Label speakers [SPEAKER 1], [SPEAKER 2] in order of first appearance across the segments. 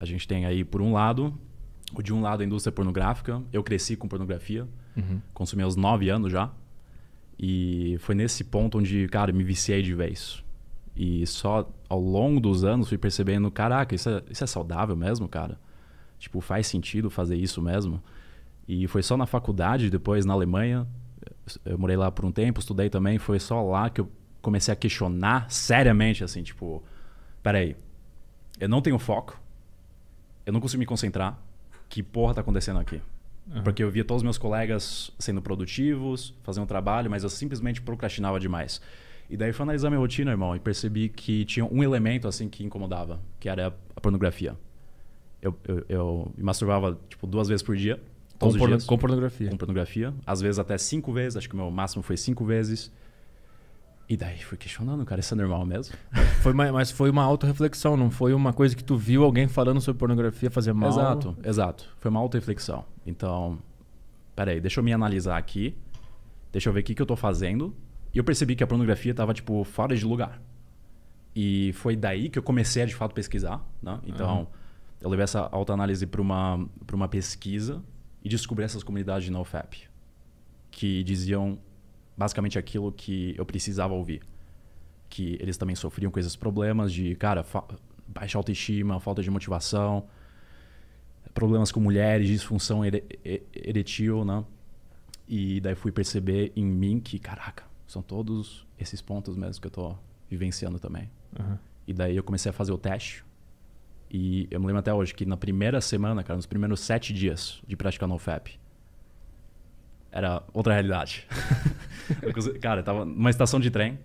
[SPEAKER 1] A gente tem aí, por um lado, o de um lado a indústria pornográfica. Eu cresci com pornografia, uhum. consumi aos 9 anos já. E foi nesse ponto onde, cara, me viciei de vez. E só ao longo dos anos fui percebendo, caraca, isso é, isso é saudável mesmo, cara? Tipo, faz sentido fazer isso mesmo? E foi só na faculdade, depois na Alemanha. Eu morei lá por um tempo, estudei também. Foi só lá que eu comecei a questionar seriamente, assim, tipo... Peraí, eu não tenho foco eu não consigo me concentrar. Que porra tá acontecendo aqui? Uhum. Porque eu via todos os meus colegas sendo produtivos, fazendo trabalho, mas eu simplesmente procrastinava demais. E daí fui analisar minha rotina, irmão, e percebi que tinha um elemento assim que incomodava, que era a pornografia. Eu, eu, eu me masturbava tipo duas vezes por dia. Com, dias. com pornografia. Com pornografia. Às vezes até cinco vezes, acho que o meu máximo foi cinco vezes. E daí fui questionando, cara, isso é normal mesmo? Foi uma, mas foi uma auto-reflexão não foi uma coisa que tu viu alguém falando sobre pornografia fazer mal. Exato, exato. Foi uma auto-reflexão Então, peraí, deixa eu me analisar aqui. Deixa eu ver o que, que eu tô fazendo. E eu percebi que a pornografia tava, tipo, fora de lugar. E foi daí que eu comecei a, de fato, pesquisar. Né? Então, uhum. eu levei essa auto-análise para uma, pra uma pesquisa e descobri essas comunidades de NoFap que diziam basicamente aquilo que eu precisava ouvir. Que eles também sofriam com esses problemas de, cara, baixa autoestima, falta de motivação, problemas com mulheres, disfunção er er eretil, né? E daí fui perceber em mim que, caraca, são todos esses pontos mesmo que eu tô vivenciando também. Uhum. E daí eu comecei a fazer o teste. E eu me lembro até hoje que na primeira semana, cara, nos primeiros sete dias de praticar FEP era outra realidade. Cara, eu tava numa estação de trem.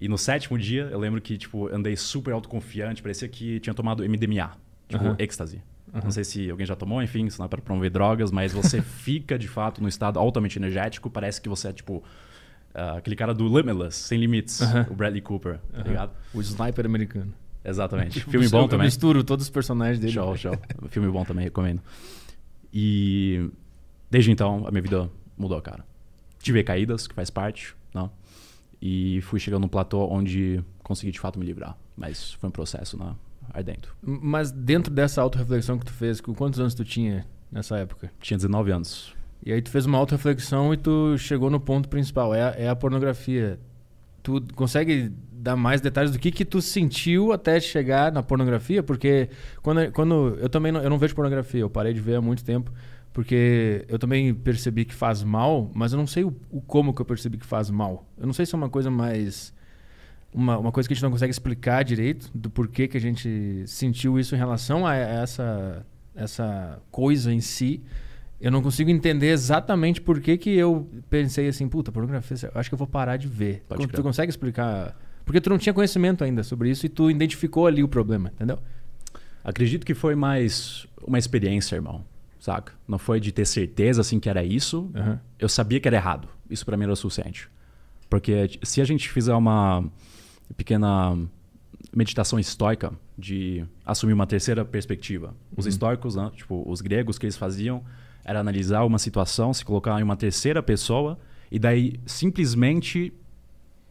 [SPEAKER 1] E no sétimo dia, eu lembro que, tipo, andei super autoconfiante. Parecia que tinha tomado MDMA. Tipo, uhum. êxtase. Uhum. Não sei se alguém já tomou, enfim, isso não é para promover drogas, mas você fica de fato num estado altamente energético, parece que você é tipo uh, aquele cara do Limitless, Sem Limites, uhum. o Bradley Cooper, uhum. tá ligado? O sniper americano. Exatamente. Filme bom também. Eu misturo todos os personagens dele. Show, show. Filme bom também, recomendo. E Desde então, a minha vida mudou, cara. Tive caídas, que faz parte, não? Né? E fui chegando num platô onde consegui de fato me livrar. Mas foi um processo, né? Ardento.
[SPEAKER 2] Mas dentro dessa auto-reflexão que tu fez, quantos anos tu tinha nessa época?
[SPEAKER 1] Tinha 19 anos.
[SPEAKER 2] E aí tu fez uma auto-reflexão e tu chegou no ponto principal, é a, é a pornografia. Tu consegue dar mais detalhes do que que tu sentiu até chegar na pornografia? Porque quando, quando eu também não, eu não vejo pornografia, eu parei de ver há muito tempo. Porque eu também percebi que faz mal, mas eu não sei o, o como que eu percebi que faz mal. Eu não sei se é uma coisa mais. Uma, uma coisa que a gente não consegue explicar direito do porquê que a gente sentiu isso em relação a essa, essa coisa em si. Eu não consigo entender exatamente por que, que eu pensei assim, puta, pornografia, acho que eu vou parar de ver. Pode tu consegue explicar?
[SPEAKER 1] Porque tu não tinha conhecimento ainda sobre isso e tu identificou ali o problema, entendeu? Acredito que foi mais uma experiência, irmão saca? Não foi de ter certeza assim que era isso. Uhum. Eu sabia que era errado. Isso para mim era o suficiente. Porque se a gente fizer uma pequena meditação estoica de assumir uma terceira perspectiva. Os históricos, uhum. né? tipo, os gregos que eles faziam era analisar uma situação, se colocar em uma terceira pessoa e daí simplesmente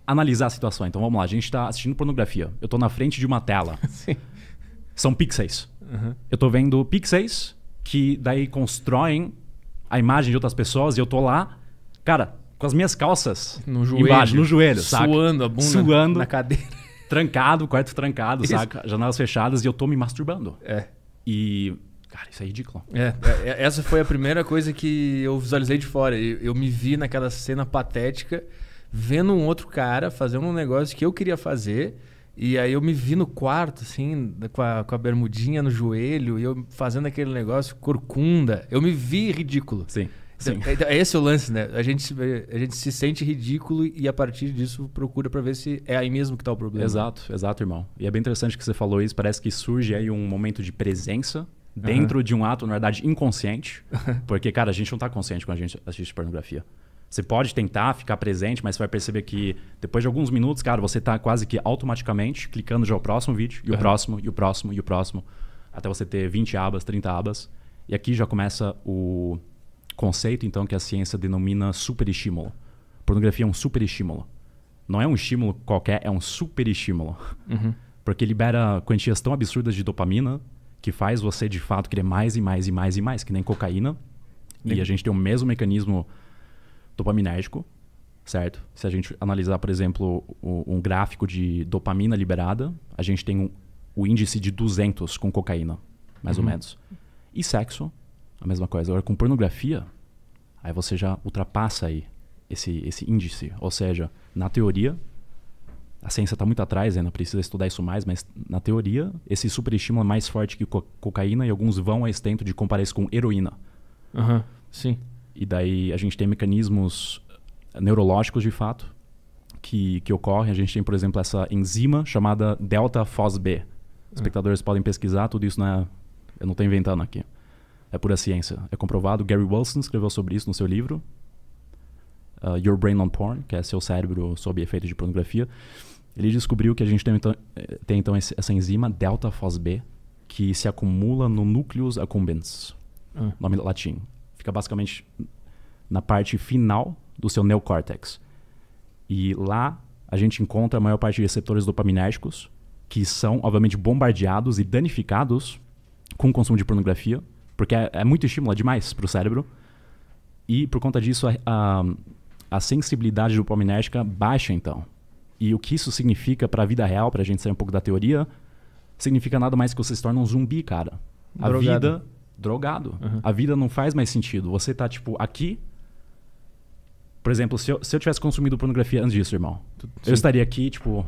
[SPEAKER 1] analisar a situação. Então vamos lá, a gente está assistindo pornografia. Eu estou na frente de uma tela. Sim. São pixels. Uhum. Eu estou vendo pixels que daí constroem a imagem de outras pessoas e eu tô lá, cara, com as minhas calças no joelho, embaixo, no joelho, suando a bunda suando, na cadeira, trancado, quarto trancado, isso. saca? Janelas fechadas e eu tô me masturbando. É. E Cara, isso é ridículo. É,
[SPEAKER 2] é, é essa foi a primeira coisa que eu visualizei de fora. Eu, me vi naquela cena patética, vendo um outro cara fazendo um negócio que eu queria fazer, e aí eu me vi no quarto, assim, com a, com a bermudinha no joelho, e eu fazendo aquele negócio, corcunda. Eu me vi ridículo. Sim. Sim. É, é, é esse o lance, né? A gente, a gente se sente ridículo e a partir disso procura para ver se é aí
[SPEAKER 1] mesmo que tá o problema. Exato, exato, irmão. E é bem interessante que você falou isso. Parece que surge aí um momento de presença dentro uhum. de um ato, na verdade, inconsciente. porque, cara, a gente não tá consciente quando a gente assiste pornografia. Você pode tentar ficar presente, mas você vai perceber que depois de alguns minutos, cara, você está quase que automaticamente clicando já o próximo vídeo, e uhum. o próximo, e o próximo, e o próximo, até você ter 20 abas, 30 abas. E aqui já começa o conceito, então, que a ciência denomina superestímulo. Pornografia é um superestímulo. Não é um estímulo qualquer, é um superestímulo. Uhum. Porque libera quantias tão absurdas de dopamina que faz você, de fato, querer mais e mais e mais e mais, que nem cocaína. E a gente tem o mesmo mecanismo dopaminérgico, certo? Se a gente analisar, por exemplo, o, um gráfico de dopamina liberada, a gente tem um, o índice de 200 com cocaína, mais uhum. ou menos. E sexo, a mesma coisa. Agora, com pornografia, aí você já ultrapassa aí esse, esse índice. Ou seja, na teoria, a ciência está muito atrás ainda, precisa estudar isso mais, mas na teoria, esse superestímulo é mais forte que co cocaína e alguns vão a extento de comparar isso com heroína. Aham, uhum, sim. E daí a gente tem mecanismos eh, neurológicos de fato que, que ocorrem. A gente tem, por exemplo, essa enzima chamada delta FOSB. Os hum. espectadores podem pesquisar, tudo isso né eu não estou inventando aqui. É pura ciência, é comprovado. Gary Wilson escreveu sobre isso no seu livro, uh, Your Brain on Porn, que é seu cérebro sob efeito de pornografia. Ele descobriu que a gente tem então, eh, tem, então essa enzima delta FOSB que se acumula no núcleus accumbens, hum. nome latim. Fica basicamente na parte final do seu neocórtex. E lá a gente encontra a maior parte de receptores dopaminérgicos, que são, obviamente, bombardeados e danificados com o consumo de pornografia, porque é, é muito estímulo é demais para o cérebro. E por conta disso, a, a, a sensibilidade dopaminérgica baixa, então. E o que isso significa para a vida real, para a gente sair um pouco da teoria, significa nada mais que você se torna um zumbi, cara. A vida drogado. Uhum. A vida não faz mais sentido. Você tá, tipo, aqui. Por exemplo, se eu, se eu tivesse consumido pornografia antes disso, irmão, Sim. eu estaria aqui, tipo.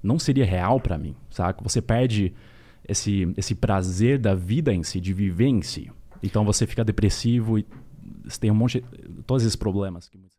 [SPEAKER 1] Não seria real para mim, saca? Você perde esse, esse prazer da vida em si, de viver em si. Então você fica depressivo e você tem um monte. De, todos esses problemas que